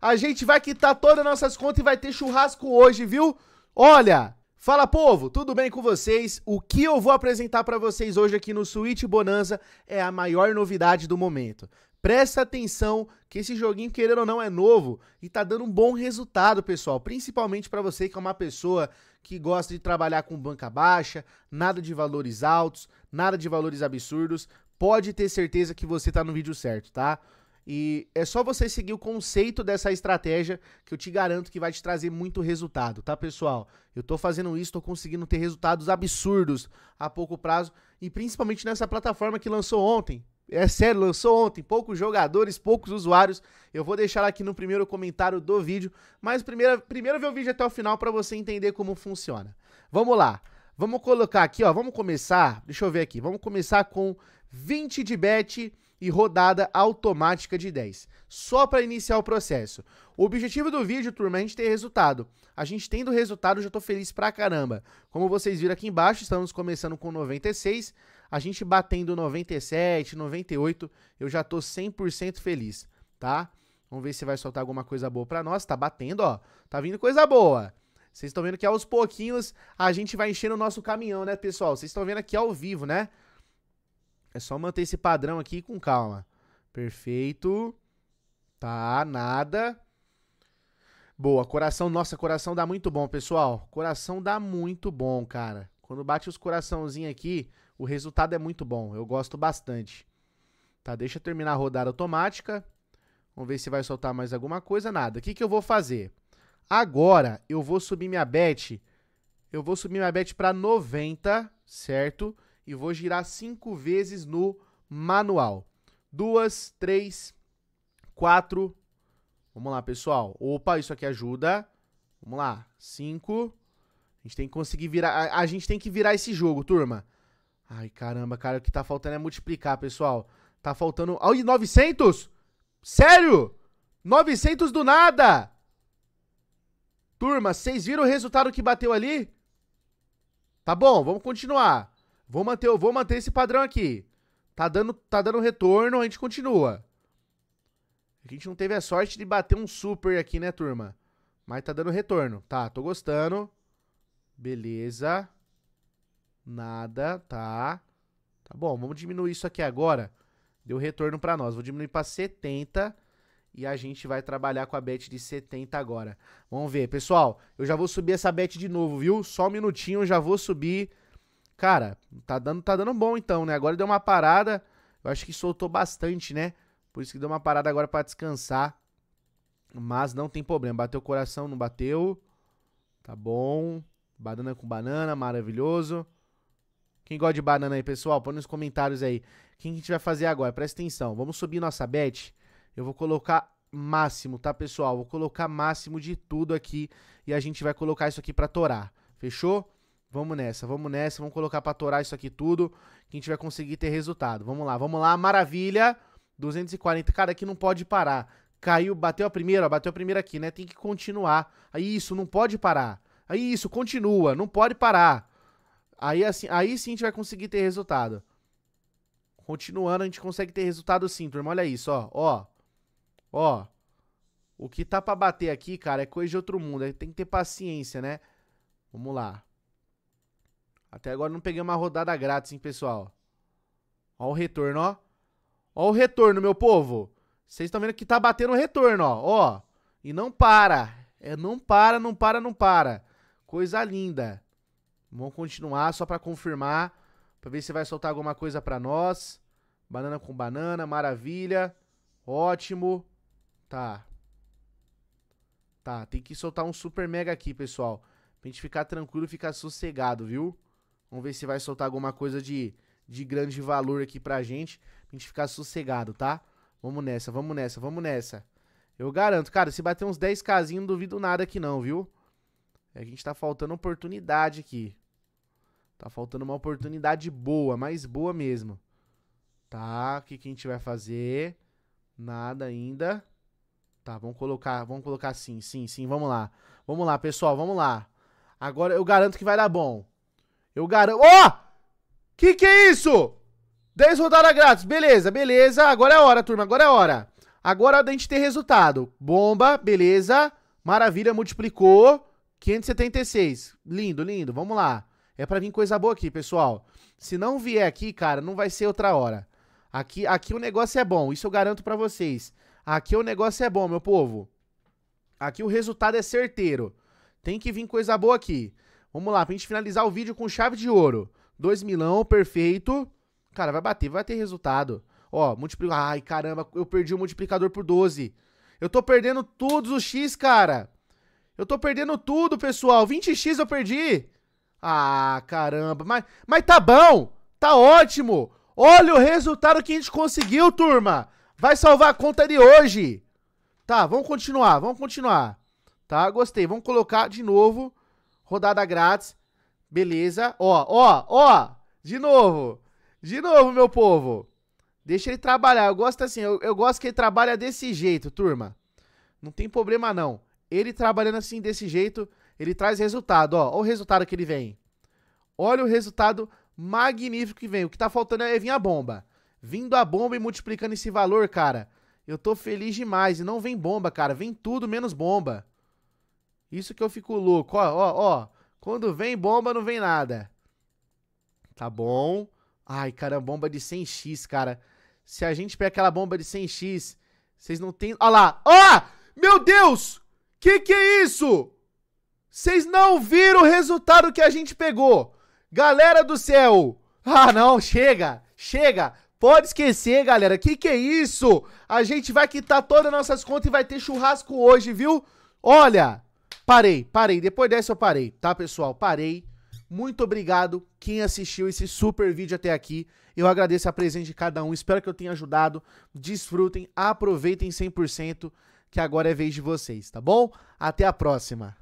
A gente vai quitar todas as nossas contas e vai ter churrasco hoje, viu? Olha, Fala povo, tudo bem com vocês? O que eu vou apresentar para vocês hoje aqui no Switch Bonanza é a maior novidade do momento. Presta atenção que esse joguinho, querendo ou não, é novo e tá dando um bom resultado, pessoal. Principalmente para você que é uma pessoa que gosta de trabalhar com banca baixa, nada de valores altos, nada de valores absurdos. Pode ter certeza que você tá no vídeo certo, tá? E é só você seguir o conceito dessa estratégia que eu te garanto que vai te trazer muito resultado, tá, pessoal? Eu tô fazendo isso, tô conseguindo ter resultados absurdos a pouco prazo e principalmente nessa plataforma que lançou ontem. É sério, lançou ontem, poucos jogadores, poucos usuários. Eu vou deixar aqui no primeiro comentário do vídeo, mas primeiro, primeiro vê o vídeo até o final para você entender como funciona. Vamos lá. Vamos colocar aqui, ó, vamos começar, deixa eu ver aqui. Vamos começar com 20 de bet e rodada automática de 10, só para iniciar o processo. O objetivo do vídeo, turma, é a gente ter resultado. A gente tendo resultado, eu já estou feliz pra caramba. Como vocês viram aqui embaixo, estamos começando com 96, a gente batendo 97, 98, eu já estou 100% feliz, tá? Vamos ver se vai soltar alguma coisa boa para nós. Tá batendo, ó. Tá vindo coisa boa. Vocês estão vendo que aos pouquinhos a gente vai enchendo o nosso caminhão, né, pessoal? Vocês estão vendo aqui ao vivo, né? É só manter esse padrão aqui com calma. Perfeito. Tá, nada. Boa, coração, nossa, coração dá muito bom, pessoal. Coração dá muito bom, cara. Quando bate os coraçãozinhos aqui, o resultado é muito bom. Eu gosto bastante. Tá, deixa eu terminar a rodada automática. Vamos ver se vai soltar mais alguma coisa. Nada. O que, que eu vou fazer? Agora eu vou subir minha bet. Eu vou subir minha bet para 90, certo? e vou girar cinco vezes no manual. Duas, três, quatro. Vamos lá, pessoal. Opa, isso aqui ajuda. Vamos lá. Cinco. A gente tem que conseguir virar. A, gente tem que virar esse jogo, turma. Ai, caramba, cara. O que tá faltando é multiplicar, pessoal. Tá faltando. Ai, 900? Sério? 900 do nada! Turma, vocês viram o resultado que bateu ali? Tá bom, vamos continuar. Vou manter, eu vou manter esse padrão aqui. Tá dando, tá dando retorno, a gente continua. A gente não teve a sorte de bater um super aqui, né, turma? Mas tá dando retorno. Tá, tô gostando. Beleza. Nada, tá. Tá bom, vamos diminuir isso aqui agora. Deu retorno para nós. Vou diminuir para 70 e a gente vai trabalhar com a bet de 70 agora. Vamos ver, pessoal. Eu já vou subir essa bet de novo, viu? Só um minutinho, eu já vou subir. Cara, tá dando, tá dando bom então, né? Agora deu uma parada. Eu acho que soltou bastante, né? Por isso que deu uma parada agora para descansar. Mas não tem problema. Bateu o coração, não bateu. Tá bom. Banana com banana, maravilhoso. Quem gosta de banana aí, pessoal? Põe nos comentários aí. Quem que a gente vai fazer agora? Presta atenção. Vamos subir nossa bet. Eu vou colocar máximo, tá, pessoal? Vou colocar máximo de tudo aqui. E a gente vai colocar isso aqui pra torar. Fechou? Vamos nessa, vamos nessa, vamos colocar pra torar isso aqui tudo, que a gente vai conseguir ter resultado. Vamos lá, vamos lá, maravilha. 240, cara, aqui não pode parar. Caiu, bateu a primeira, bateu a primeira aqui, né? Tem que continuar. Aí isso, não pode parar. Aí isso, continua, não pode parar. Aí assim, aí sim a gente vai conseguir ter resultado. Continuando, a gente consegue ter resultado sim, turma. Olha isso, ó, ó. Ó. O que tá pra bater aqui, cara, é coisa de outro mundo. É, tem que ter paciência, né? Vamos lá. Até agora não peguei uma rodada grátis, hein, pessoal. Ó o retorno, ó. Ó o retorno, meu povo. Vocês estão vendo que tá batendo o retorno, ó. Ó. E não para. É, não para, não para, não para. Coisa linda. Vamos continuar só para confirmar, para ver se vai soltar alguma coisa para nós. Banana com banana, maravilha. Ótimo. Tá. Tá, tem que soltar um super mega aqui, pessoal. Pra gente ficar tranquilo, ficar sossegado, viu? Vamos ver se vai soltar alguma coisa de, de grande valor aqui pra gente. Pra gente ficar sossegado, tá? Vamos nessa, vamos nessa, vamos nessa. Eu garanto, cara, se bater uns 10kzinho, não duvido nada aqui não, viu? É que a gente tá faltando oportunidade aqui. Tá faltando uma oportunidade boa, mais boa mesmo. Tá, o que, que a gente vai fazer? Nada ainda. Tá, vamos colocar, vamos colocar sim, sim, sim, vamos lá. Vamos lá, pessoal, vamos lá. Agora eu garanto que vai dar bom. Eu garanto. Ó! Oh! Que que é isso? 10 rodadas grátis. Beleza, beleza. Agora é a hora, turma. Agora é a hora. Agora a gente tem resultado. Bomba, beleza. Maravilha, multiplicou. 576. Lindo, lindo. Vamos lá. É pra vir coisa boa aqui, pessoal. Se não vier aqui, cara, não vai ser outra hora. Aqui, aqui o negócio é bom. Isso eu garanto pra vocês. Aqui o negócio é bom, meu povo. Aqui o resultado é certeiro. Tem que vir coisa boa aqui. Vamos lá, pra gente finalizar o vídeo com chave de ouro. 2 milão, perfeito. Cara, vai bater, vai ter resultado. Ó, multiplicar Ai, caramba, eu perdi o multiplicador por 12. Eu tô perdendo todos os X, cara. Eu tô perdendo tudo, pessoal. 20x eu perdi. Ah, caramba. Mas, mas tá bom. Tá ótimo. Olha o resultado que a gente conseguiu, turma. Vai salvar a conta de hoje. Tá, vamos continuar, vamos continuar. Tá, gostei. Vamos colocar de novo rodada grátis. Beleza. Ó, ó, ó. De novo. De novo, meu povo. Deixa ele trabalhar. Eu gosto assim, eu, eu gosto que ele trabalha desse jeito, turma. Não tem problema não. Ele trabalhando assim desse jeito, ele traz resultado, ó. Olha o resultado que ele vem. Olha o resultado magnífico que vem. O que tá faltando é vir a bomba. Vindo a bomba e multiplicando esse valor, cara. Eu tô feliz demais. E não vem bomba, cara. Vem tudo menos bomba. Isso que eu fico louco. Ó, ó, ó. Quando vem bomba, não vem nada. Tá bom. Ai, cara, bomba de 100x, cara. Se a gente pega aquela bomba de 100x, vocês não tem... Ó lá. Ó! Meu Deus! Que que é isso? Vocês não viram o resultado que a gente pegou. Galera do céu. Ah, não. Chega. Chega. Pode esquecer, galera. Que que é isso? A gente vai quitar todas as nossas contas e vai ter churrasco hoje, viu? Olha... Parei, parei. Depois dessa eu parei, tá, pessoal? Parei. Muito obrigado quem assistiu esse super vídeo até aqui. Eu agradeço a presença de cada um. Espero que eu tenha ajudado. Desfrutem, aproveitem 100%, que agora é vez de vocês, tá bom? Até a próxima.